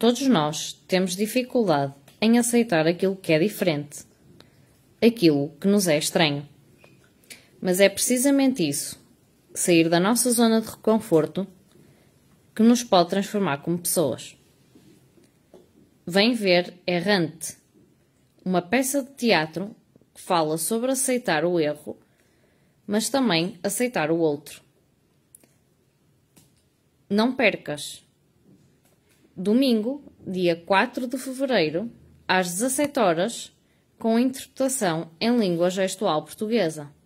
Todos nós temos dificuldade em aceitar aquilo que é diferente, aquilo que nos é estranho. Mas é precisamente isso, sair da nossa zona de reconforto, que nos pode transformar como pessoas. Vem ver Errante, uma peça de teatro que fala sobre aceitar o erro, mas também aceitar o outro. Não percas! domingo, dia 4 de fevereiro, às 17 horas, com interpretação em língua gestual portuguesa.